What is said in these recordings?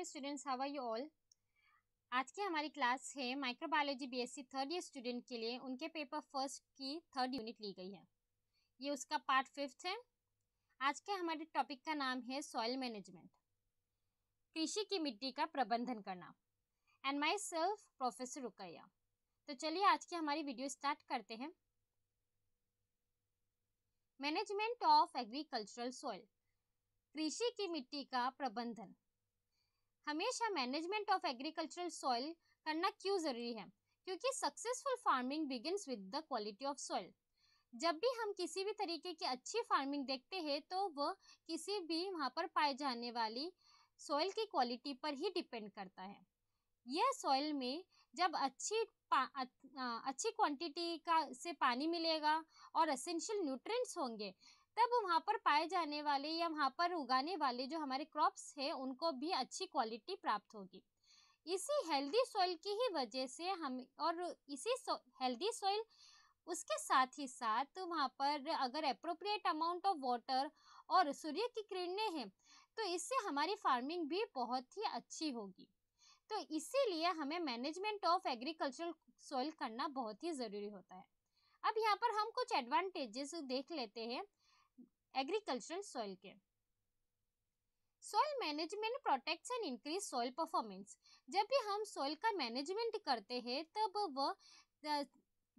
hello students how are you all आज की हमारी क्लास है microbiology BSc third year student के लिए उनके पेपर फर्स्ट की थर्ड यूनिट ली गई है ये उसका पार्ट फिफ्थ है आज के हमारे टॉपिक का नाम है सॉइल मैनेजमेंट कृषि की मिट्टी का प्रबंधन करना and myself professor Rukaiya तो चलिए आज की हमारी वीडियो स्टार्ट करते हैं मैनेजमेंट ऑफ एग्रीकल्चरल सॉइल कृषि की मिट्टी का प्रबंधन हमेशा मैनेजमेंट ऑफ एग्रीकल्चरल सॉइल करना क्यों ज़रूरी है क्योंकि successful farming begins with the quality of soil जब भी हम किसी भी तरीके की अच्छी फार्मिंग देखते हैं तो वह किसी भी वहाँ पर पाए जाने वाली सॉइल की क्वालिटी पर ही डिपेंड करता है यह सॉइल में जब अच्छी अच्छी क्वांटिटी का से पानी मिलेगा और असेंशियल न्यूट्रिएंट्स होंगे तब वहाँ पर पाए जाने वाले या वहाँ पर उगाने वाले जो हमारे क्रॉप्स हैं उनको भी अच्छी क्वालिटी प्राप्त होगी इसी हेल्दी सॉइल की ही वजह से हम और इसी हेल्दी सॉइल उसके साथ ही साथ वहाँ पर अगर अप्रोप्रिएट अमाउंट ऑफ वाटर और सूर्य की किरणें हैं तो इससे हमारी फार्मिंग भी बहुत ही अच्छी होगी तो इसीलिए हमें मैनेजमेंट ऑफ एग्रीकल्चरल सॉइल करना बहुत ही ज़रूरी होता है अब यहाँ पर हम कुछ एडवांटेजेस देख लेते हैं एग्रीकल्चरल soil के soil management protects and increase soil performance जब भी हम सॉइल का मैनेजमेंट करते हैं तब वह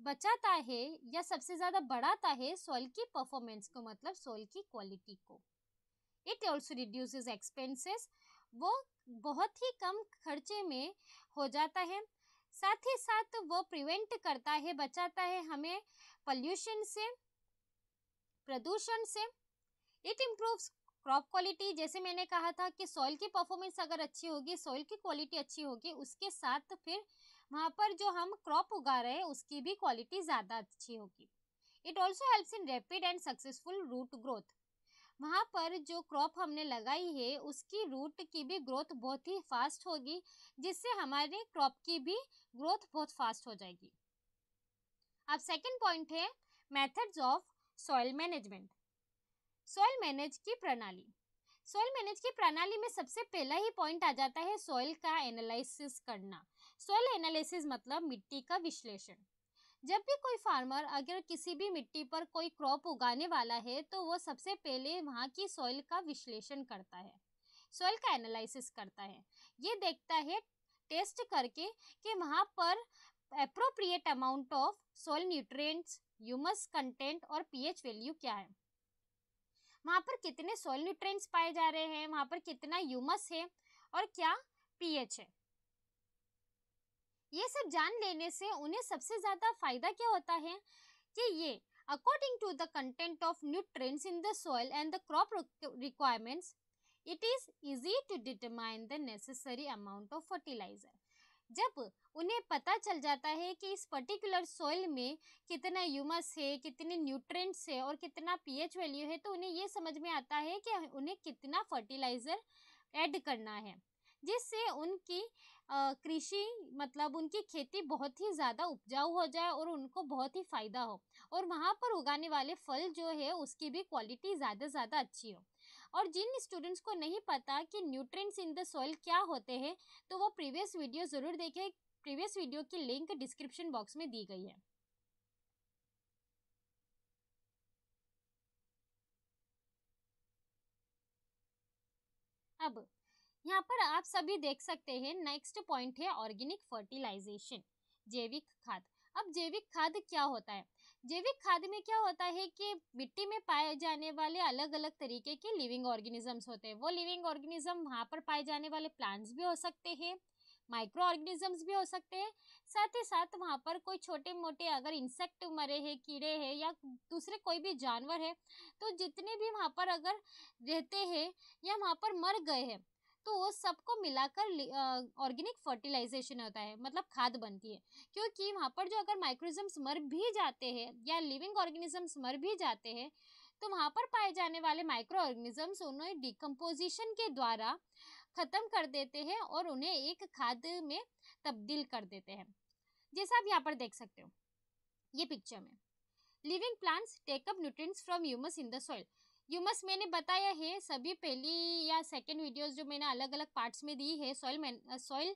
बचाता है या सबसे ज़्यादा बढ़ाता है सॉइल की परफॉर्मेंस को मतलब सॉइल की क्वालिटी को इट ऑल्सो रिड्यूसेस एक्सपेंसेस वो बहुत ही कम खर्चे में हो जाता है साथ ही साथ वो प्रिवेंट करता है बचाता है हमें पॉल्यूशन से प्रदूषण से इट इम्प्रूव्स क्रॉप क्वालिटी जैसे मैंने कहा था कि सॉइल की परफॉर्मेंस अगर अच्छी होगी सॉइल की क्वालिटी अच्छी होगी उसके साथ तो फिर वहाँ पर जो हम क्रॉप उगा रहे हैं उसकी भी क्वालिटी ज़्यादा अच्छी होगी it also helps in rapid and successful root growth वहाँ पर जो क्रॉप हमने लगाई है उसकी रूट की भी ग्रोथ बहुत ही फास्ट होगी जिससे हमारे क्रॉप की भी ग्रोथ बहुत फास्ट हो जाएगी अब सेकेंड पॉइंट है methods of soil management soil manage की प्रणाली सोयल मैनेज की प्रणाली में सबसे पहला ही पॉइंट आ जाता है सोयल का एनालिसिस करना सोयल एनालिसिस मतलब मिट्टी का विश्लेषण जब भी कोई फार्मर अगर किसी भी मिट्टी पर कोई क्रॉप उगाने वाला है तो वो सबसे पहले वहाँ की सॉइल का विश्लेषण करता है सॉइल का एनालिसिस करता है ये देखता है टेस्ट करके कि वहाँ पर appropriate amount of soil nutrients humus content और पीएच वैल्यू क्या है वहाँ पर कितने सोयल न्यूट्रेंट्स पाए जा रहे हैं वहाँ पर कितना यूमस है और क्या पीएच है ये सब जान लेने से उन्हें सबसे ज़्यादा फायदा क्या होता है कि ये according to the content of nutrients in the soil and the crop requirements it is easy to determine the necessary amount of fertilizer जब उन्हें पता चल जाता है कि इस पर्टिकुलर सॉइल में कितना यूमस है कितने न्यूट्रेंट्स है और कितना पीएच वैल्यू है तो उन्हें ये समझ में आता है कि उन्हें कितना फर्टिलाइज़र ऐड करना है जिससे उनकी कृषि मतलब उनकी खेती बहुत ही ज़्यादा उपजाऊ हो जाए और उनको बहुत ही फ़ायदा हो और वहाँ पर उगाने वाले फल जो है उसकी भी क्वालिटी ज़्यादा ज़्यादा अच्छी हो और जिन स्टूडेंट्स को नहीं पता कि न्यूट्रिएंट्स इन द सॉइल क्या होते हैं तो वो प्रीवियस वीडियो ज़रूर देखें प्रीवियस वीडियो की लिंक डिस्क्रिप्शन बॉक्स में दी गई है अब यहाँ पर आप सभी देख सकते हैं नेक्स्ट पॉइंट है ऑर्गेनिक फर्टिलाइजेशन जैविक खाद अब जैविक खाद क्या होता है जैविक खाद में क्या होता है कि मिट्टी में पाए जाने वाले अलग अलग तरीके के लिविंग ऑर्गेनिजम्स होते हैं वो लिविंग ऑर्गेनिज्म वहाँ पर पाए जाने वाले प्लांट्स भी हो सकते हैं माइक्रो ऑर्गेनिजम्स भी हो सकते हैं साथ ही साथ वहाँ पर कोई छोटे मोटे अगर इंसेक्ट मरे हैं कीड़े हैं या दूसरे कोई भी जानवर है तो जितने भी वहाँ पर अगर रहते हैं या वहाँ पर मर गए हैं तो वो सबको मिलाकर ऑर्गेनिक फर्टिलाइजेशन होता है मतलब खाद बनती है क्योंकि वहाँ पर जो अगर माइक्रोजम्स मर भी जाते हैं या लिविंग ऑर्गेनिजम्स मर भी जाते हैं तो वहाँ पर पाए जाने वाले माइक्रो ऑर्गेनिजम्स उन्हें डिकम्पोजिशन के द्वारा ख़त्म कर देते हैं और उन्हें एक खाद में तब्दील कर देते हैं जैसा आप यहाँ पर देख सकते हो ये पिक्चर में living plants take up nutrients from humus in the soil humus मैंने बताया है सभी पहली या सेकेंड वीडियोज़ जो मैंने अलग अलग पार्ट्स में दी है सॉइल सॉइल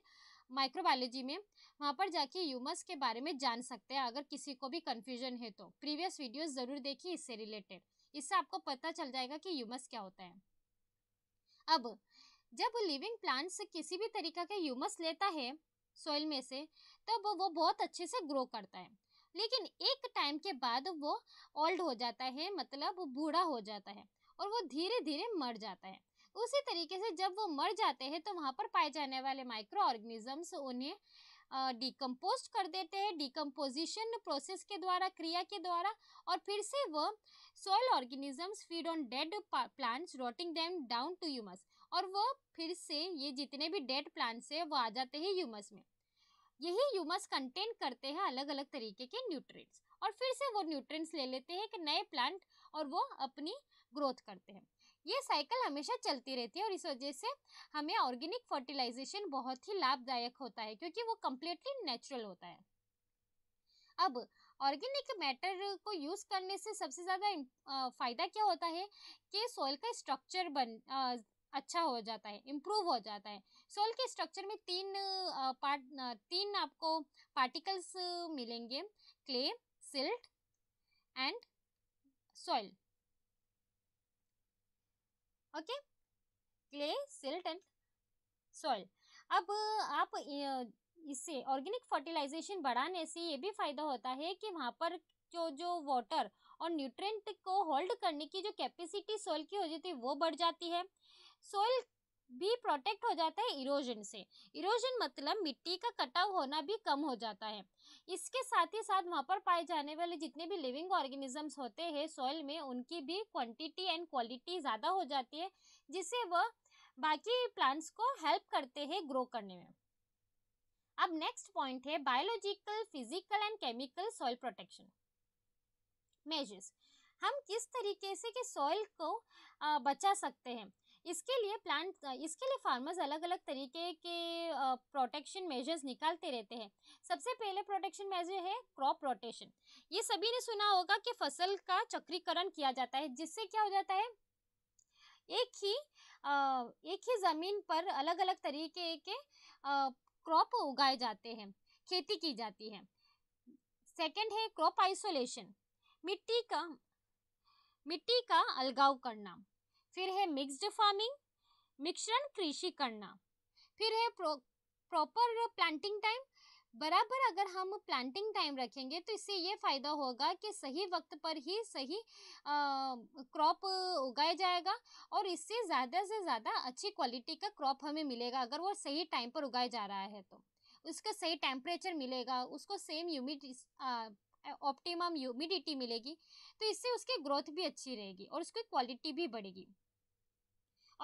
माइक्रोबायोलॉजी में वहाँ पर जाके यूमस के बारे में जान सकते हैं अगर किसी को भी कन्फ्यूजन है तो प्रीवियस वीडियोज़ ज़रूर देखिए इससे रिलेटेड इससे आपको पता चल जाएगा कि यूमस क्या होता है अब जब लिविंग प्लांट्स किसी भी तरीका का यूमस लेता है सॉइल में से तब वो बहुत अच्छे से ग्रो करता है लेकिन एक टाइम के बाद वो ओल्ड हो जाता है मतलब बूढ़ा हो जाता है और वो धीरे धीरे मर जाता है उसी तरीके से जब वो मर जाते हैं तो वहाँ पर पाए जाने वाले माइक्रो ऑर्गेनिजम्स उन्हें डिकम्पोज कर देते हैं डिकम्पोजिशन प्रोसेस के द्वारा क्रिया के द्वारा और फिर से वो soil organisms feed on dead plants rotting them down to humus और वो फिर से ये जितने भी डेड प्लांट्स हैं वो आ जाते हैं यूमस में यही ह्यूमस कंटेन करते हैं अलग अलग तरीके के न्यूट्रिएंट्स और फिर से वो न्यूट्रिएंट्स ले लेते हैं कि नए प्लांट और वो अपनी ग्रोथ करते हैं ये साइकिल हमेशा चलती रहती है और इस वजह से हमें ऑर्गेनिक फर्टिलाइजेशन बहुत ही लाभदायक होता है क्योंकि वो कम्प्लीटली नेचुरल होता है अब ऑर्गेनिक मैटर को यूज़ करने से सबसे ज़्यादा फ़ायदा क्या होता है कि सॉइल का स्ट्रक्चर बन आ, अच्छा हो जाता है इम्प्रूव हो जाता है सोल के स्ट्रक्चर में तीन पार्ट तीन आपको पार्टिकल्स मिलेंगे clay silt and soil okay clay silt and soil अब आप इससे ऑर्गेनिक फर्टिलाइजेशन बढ़ाने से ये भी फायदा होता है कि वहाँ पर जो जो वाटर और न्यूट्रेंट को होल्ड करने की जो कैपेसिटी सोल की हो जाती है वो बढ़ जाती है सोइल भी प्रोटेक्ट हो जाता है इरोजन से इरोजन मतलब मिट्टी का कटाव होना भी कम हो जाता है इसके साथ ही साथ वहाँ पर पाए जाने वाले जितने भी लिविंग ऑर्गेनिजम्स होते हैं सॉइल में उनकी भी क्वांटिटी एंड क्वालिटी ज़्यादा हो जाती है जिससे वह बाकी प्लांट्स को हेल्प करते हैं ग्रो करने में अब नेक्स्ट पॉइंट है biological physical and chemical soil protection measures हम किस तरीके से कि सॉइल को बचा सकते हैं इसके लिए प्लांट इसके लिए फार्मर्स अलग अलग तरीके के प्रोटेक्शन मेजर्स निकालते रहते हैं सबसे पहले प्रोटेक्शन मेजर है क्रॉप रोटेशन ये सभी ने सुना होगा कि फसल का चक्रीकरण किया जाता है जिससे क्या हो जाता है एक ही एक ही ज़मीन पर अलग अलग तरीके के क्रॉप उगाए जाते हैं खेती की जाती है सेकंड है क्रॉप आइसोलेशन मिट्टी का मिट्टी का अलगाव करना फिर है मिक्स्ड फार्मिंग मिश्रण कृषि करना फिर है प्रो, प्रॉपर प्लांटिंग टाइम बराबर अगर हम प्लांटिंग टाइम रखेंगे तो इससे ये फ़ायदा होगा कि सही वक्त पर ही सही क्रॉप उगाया जाएगा और इससे ज़्यादा से ज़्यादा अच्छी क्वालिटी का क्रॉप हमें मिलेगा अगर वो सही टाइम पर उगाया जा रहा है तो उसका सही टेम्परेचर मिलेगा उसको सेम ह्यूमिड ऑप्टिमम ह्यूमिडिटी मिलेगी तो इससे उसकी ग्रोथ भी अच्छी रहेगी और उसकी क्वालिटी भी बढ़ेगी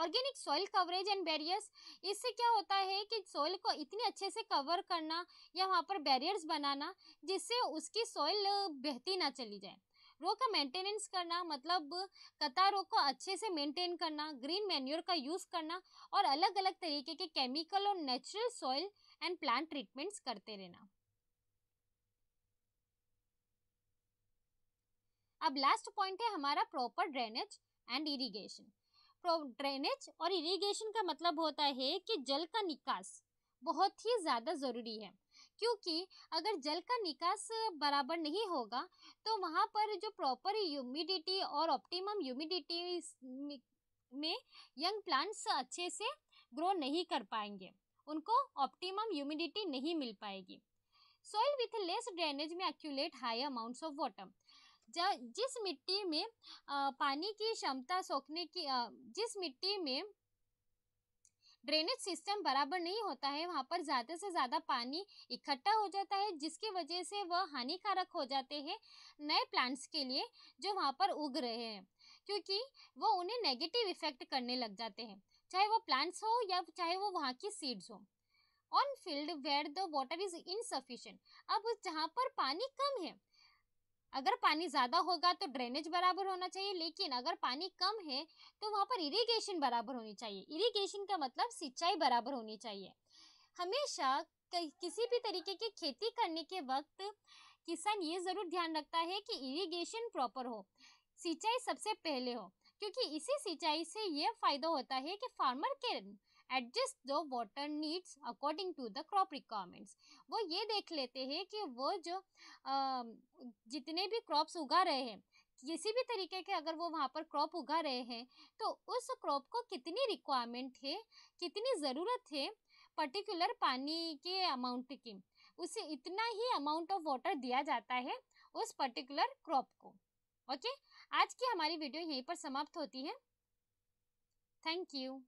organic soil coverage and barriers इससे क्या होता है कि सॉइल को इतने अच्छे से कवर करना या वहाँ पर बैरियर्स बनाना जिससे उसकी सॉइल बहती ना चली जाए रो का मेंटेनेंस करना मतलब कतारों को अच्छे से मेंटेन करना ग्रीन मैन्योर का यूज़ करना और अलग अलग तरीके के केमिकल और natural soil and plant treatments करते रहना अब लास्ट पॉइंट है हमारा proper drainage and irrigation drainage और इरिगेशन का मतलब होता है कि जल का निकास बहुत ही ज़्यादा ज़रूरी है क्योंकि अगर जल का निकास बराबर नहीं होगा तो वहाँ पर जो प्रॉपर ह्यूमिडिटी और ऑप्टिमम ह्यूमिडिटी में यंग प्लांट्स अच्छे से ग्रो नहीं कर पाएंगे उनको ऑप्टिमम ह्यूमिडिटी नहीं मिल पाएगी सॉइल विथ लेस ड्रेनेज में accumulate high amounts of water जिस मिट्टी में पानी की क्षमता सोखने की जिस मिट्टी में ड्रेनेज सिस्टम बराबर नहीं होता है वहाँ पर ज़्यादा से ज़्यादा पानी इकट्ठा हो जाता है जिसकी वजह से वह हानिकारक हो जाते हैं नए प्लांट्स के लिए जो वहाँ पर उग रहे हैं क्योंकि वो उन्हें नेगेटिव इफेक्ट करने लग जाते हैं चाहे वो प्लांट्स हो या चाहे वो वहाँ की सीड्स हो on field where the water is insufficient अब जहाँ पर पानी कम है अगर पानी ज़्यादा होगा तो ड्रेनेज बराबर होना चाहिए लेकिन अगर पानी कम है तो वहाँ पर इरीगेशन बराबर होनी चाहिए इरीगेशन का मतलब सिंचाई बराबर होनी चाहिए हमेशा किसी भी तरीके की खेती करने के वक्त किसान ये ज़रूर ध्यान रखता है कि इरीगेशन प्रॉपर हो सिंचाई सबसे पहले हो क्योंकि इसी सिंचाई से यह फ़ायदा होता है कि फार्मर के adjust the water needs according to the crop requirements वो ये देख लेते हैं कि वो जो आ, जितने भी क्रॉप्स उगा रहे हैं किसी भी तरीके के अगर वो वहाँ पर क्रॉप उगा रहे हैं तो उस क्रॉप को कितनी रिक्वायरमेंट है कितनी ज़रूरत है पर्टिकुलर पानी के अमाउंट की उसे इतना ही अमाउंट ऑफ वाटर दिया जाता है उस पर्टिकुलर क्रॉप को ओके आज की हमारी वीडियो यहीं पर समाप्त होती है थैंक यू